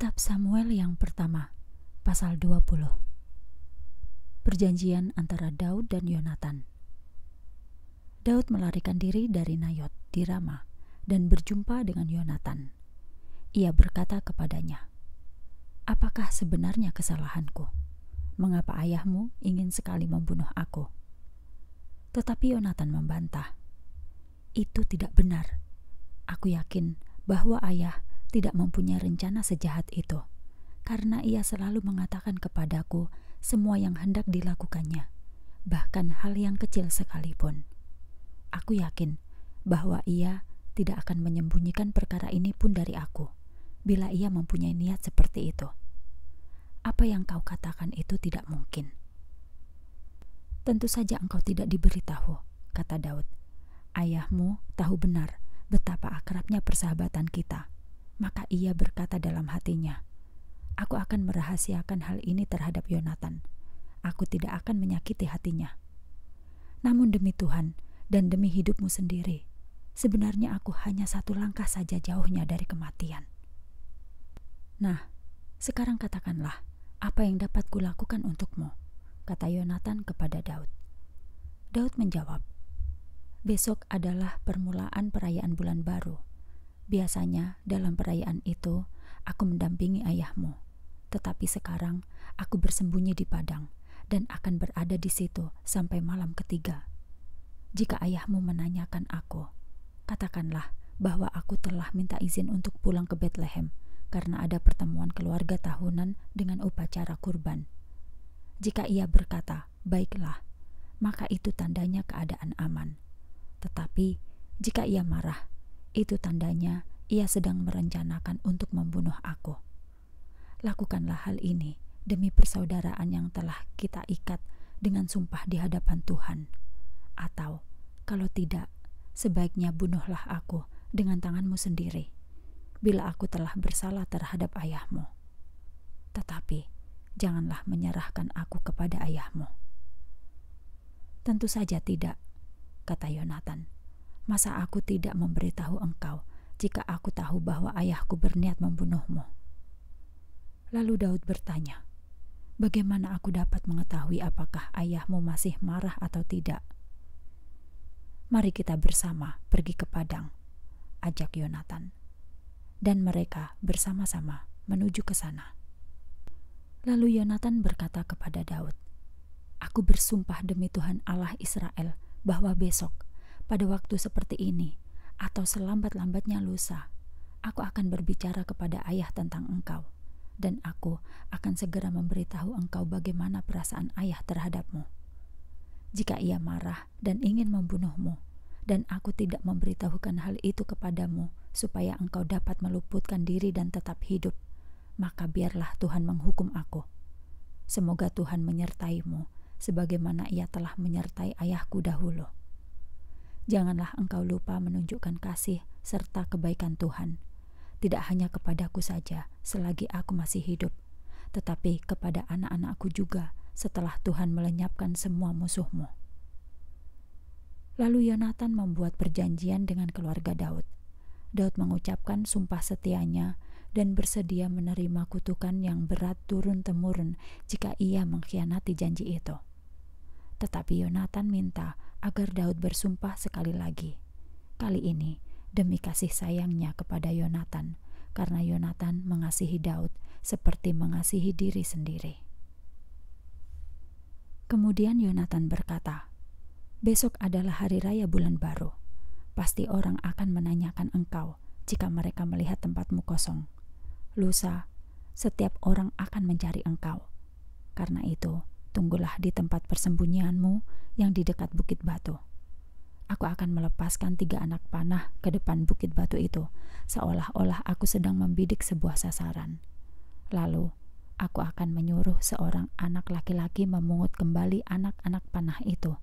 Kitab Samuel yang pertama, pasal 20. Perjanjian antara Daud dan Yonatan. Daud melarikan diri dari Nayot di Rama dan berjumpa dengan Yonatan. Ia berkata kepadanya, "Apakah sebenarnya kesalahanku? Mengapa ayahmu ingin sekali membunuh aku?" Tetapi Yonatan membantah, "Itu tidak benar. Aku yakin bahwa ayah tidak mempunyai rencana sejahat itu, karena ia selalu mengatakan kepadaku semua yang hendak dilakukannya, bahkan hal yang kecil sekalipun. Aku yakin bahwa ia tidak akan menyembunyikan perkara ini pun dari aku, bila ia mempunyai niat seperti itu. Apa yang kau katakan itu tidak mungkin. Tentu saja engkau tidak diberitahu, kata Daud. Ayahmu tahu benar betapa akrabnya persahabatan kita. Maka ia berkata dalam hatinya, "Aku akan merahasiakan hal ini terhadap Yonatan. Aku tidak akan menyakiti hatinya." Namun demi Tuhan dan demi hidupmu sendiri, sebenarnya aku hanya satu langkah saja jauhnya dari kematian. Nah, sekarang katakanlah, apa yang dapat kulakukan untukmu? kata Yonatan kepada Daud. Daud menjawab, "Besok adalah permulaan perayaan bulan baru. Biasanya dalam perayaan itu, aku mendampingi ayahmu. Tetapi sekarang, aku bersembunyi di padang dan akan berada di situ sampai malam ketiga. Jika ayahmu menanyakan aku, katakanlah bahwa aku telah minta izin untuk pulang ke Bethlehem karena ada pertemuan keluarga tahunan dengan upacara kurban. Jika ia berkata, "Baiklah," maka itu tandanya keadaan aman. Tetapi jika ia marah, itu tandanya ia sedang merencanakan untuk membunuh aku. Lakukanlah hal ini demi persaudaraan yang telah kita ikat dengan sumpah di hadapan Tuhan. Atau, kalau tidak, sebaiknya bunuhlah aku dengan tanganmu sendiri bila aku telah bersalah terhadap ayahmu. Tetapi, janganlah menyerahkan aku kepada ayahmu. Tentu saja tidak, kata Yonatan. Masa aku tidak memberitahu engkau jika aku tahu bahwa ayahku berniat membunuhmu? Lalu Daud bertanya, Bagaimana aku dapat mengetahui apakah ayahmu masih marah atau tidak? Mari kita bersama pergi ke padang, ajak Yonatan. Dan mereka bersama-sama menuju ke sana. Lalu Yonatan berkata kepada Daud, Aku bersumpah demi Tuhan Allah Israel bahwa besok pada waktu seperti ini, atau selambat-lambatnya lusa, aku akan berbicara kepada ayah tentang engkau, dan aku akan segera memberitahu engkau bagaimana perasaan ayah terhadapmu. Jika ia marah dan ingin membunuhmu, dan aku tidak memberitahukan hal itu kepadamu, supaya engkau dapat meluputkan diri dan tetap hidup, maka biarlah Tuhan menghukum aku. Semoga Tuhan menyertaimu, sebagaimana Ia telah menyertai ayahku dahulu janganlah engkau lupa menunjukkan kasih serta kebaikan Tuhan, tidak hanya kepadaku saja selagi aku masih hidup, tetapi kepada anak-anakku juga setelah Tuhan melenyapkan semua musuhmu. Lalu Yonatan membuat perjanjian dengan keluarga Daud. Daud mengucapkan sumpah setianya dan bersedia menerima kutukan yang berat turun-temurun jika ia mengkhianati janji itu. Tetapi Yonatan minta agar Daud bersumpah sekali lagi. Kali ini, demi kasih sayangnya kepada Yonatan, karena Yonatan mengasihi Daud seperti mengasihi diri sendiri. Kemudian Yonatan berkata, "Besok adalah hari raya bulan baru. Pasti orang akan menanyakan engkau jika mereka melihat tempatmu kosong. Lusa, setiap orang akan mencari engkau. Karena itu, Tunggulah di tempat persembunyianmu yang di dekat bukit batu. Aku akan melepaskan tiga anak panah ke depan bukit batu itu, seolah-olah aku sedang membidik sebuah sasaran. Lalu, aku akan menyuruh seorang anak laki-laki memungut kembali anak-anak panah itu.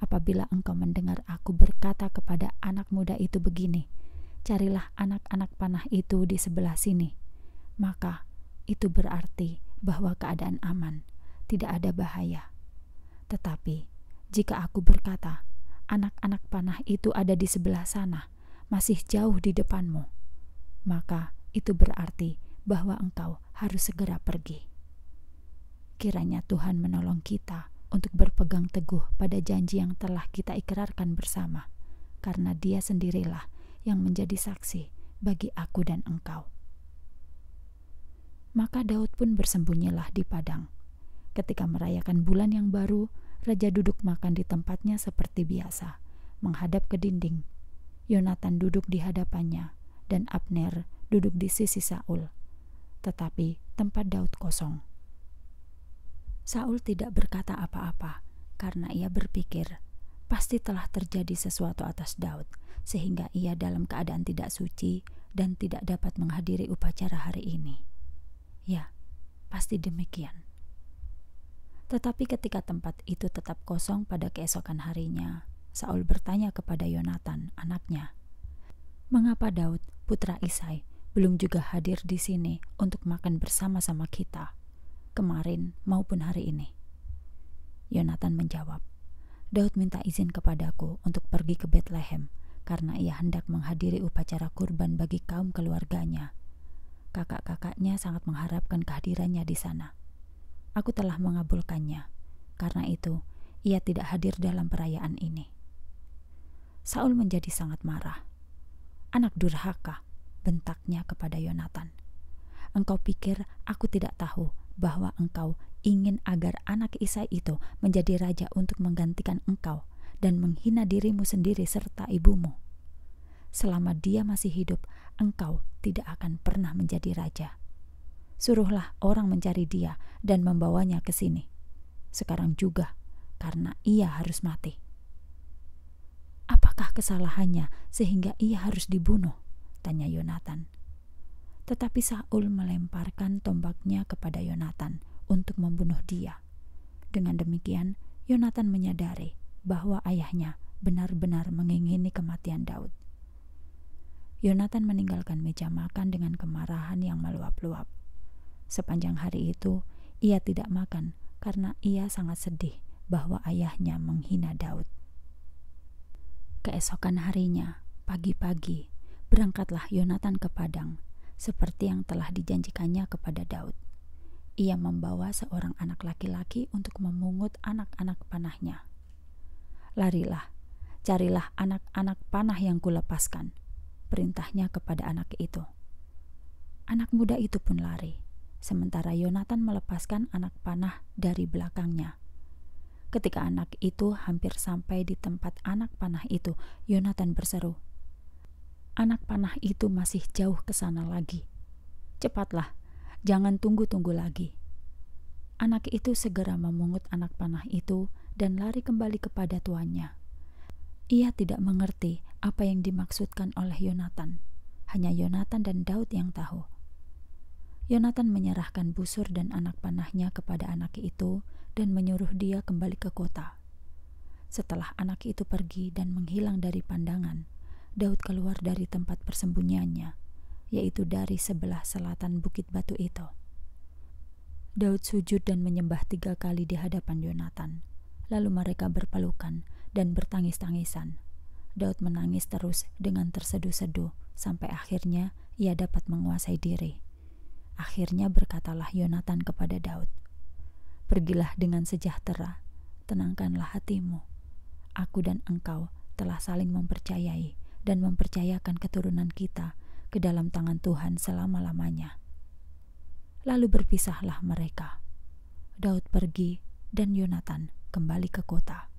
Apabila engkau mendengar aku berkata kepada anak muda itu begini, carilah anak-anak panah itu di sebelah sini. Maka, itu berarti bahwa keadaan aman tidak ada bahaya. Tetapi jika aku berkata, anak-anak panah itu ada di sebelah sana, masih jauh di depanmu, maka itu berarti bahwa engkau harus segera pergi. Kiranya Tuhan menolong kita untuk berpegang teguh pada janji yang telah kita ikrarkan bersama, karena Dia sendirilah yang menjadi saksi bagi aku dan engkau. Maka Daud pun bersembunyilah di padang Ketika merayakan bulan yang baru, raja duduk makan di tempatnya seperti biasa, menghadap ke dinding. Yonatan duduk di hadapannya, dan Abner duduk di sisi Saul. Tetapi tempat Daud kosong. Saul tidak berkata apa-apa karena ia berpikir, pasti telah terjadi sesuatu atas Daud, sehingga ia dalam keadaan tidak suci dan tidak dapat menghadiri upacara hari ini. Ya, pasti demikian. Tetapi ketika tempat itu tetap kosong pada keesokan harinya, Saul bertanya kepada Yonatan, anaknya, "Mengapa Daud, putra Isai, belum juga hadir di sini untuk makan bersama-sama kita kemarin maupun hari ini?" Yonatan menjawab, "Daud minta izin kepadaku untuk pergi ke Bethlehem karena ia hendak menghadiri upacara kurban bagi kaum keluarganya. Kakak-kakaknya sangat mengharapkan kehadirannya di sana." aku telah mengabulkannya. Karena itu, ia tidak hadir dalam perayaan ini. Saul menjadi sangat marah. Anak durhaka, bentaknya kepada Yonatan. Engkau pikir aku tidak tahu bahwa engkau ingin agar anak Isai itu menjadi raja untuk menggantikan engkau dan menghina dirimu sendiri serta ibumu. Selama dia masih hidup, engkau tidak akan pernah menjadi raja suruhlah orang mencari dia dan membawanya ke sini. Sekarang juga, karena ia harus mati. Apakah kesalahannya sehingga ia harus dibunuh? Tanya Yonatan. Tetapi Saul melemparkan tombaknya kepada Yonatan untuk membunuh dia. Dengan demikian, Yonatan menyadari bahwa ayahnya benar-benar mengingini kematian Daud. Yonatan meninggalkan meja makan dengan kemarahan yang meluap-luap. Sepanjang hari itu, ia tidak makan karena ia sangat sedih bahwa ayahnya menghina Daud. Keesokan harinya, pagi-pagi, berangkatlah Yonatan ke Padang, seperti yang telah dijanjikannya kepada Daud. Ia membawa seorang anak laki-laki untuk memungut anak-anak panahnya. Larilah, carilah anak-anak panah yang kulepaskan, perintahnya kepada anak itu. Anak muda itu pun lari sementara Yonatan melepaskan anak panah dari belakangnya. Ketika anak itu hampir sampai di tempat anak panah itu, Yonatan berseru, "Anak panah itu masih jauh ke sana lagi. Cepatlah, jangan tunggu-tunggu lagi." Anak itu segera memungut anak panah itu dan lari kembali kepada tuannya. Ia tidak mengerti apa yang dimaksudkan oleh Yonatan. Hanya Yonatan dan Daud yang tahu. Yonatan menyerahkan busur dan anak panahnya kepada anak itu dan menyuruh dia kembali ke kota. Setelah anak itu pergi dan menghilang dari pandangan, Daud keluar dari tempat persembunyiannya, yaitu dari sebelah selatan bukit batu itu. Daud sujud dan menyembah tiga kali di hadapan Yonatan. Lalu mereka berpelukan dan bertangis-tangisan. Daud menangis terus dengan terseduh-seduh sampai akhirnya ia dapat menguasai diri. Akhirnya berkatalah Yonatan kepada Daud, Pergilah dengan sejahtera, tenangkanlah hatimu. Aku dan engkau telah saling mempercayai dan mempercayakan keturunan kita ke dalam tangan Tuhan selama-lamanya. Lalu berpisahlah mereka. Daud pergi dan Yonatan kembali ke kota.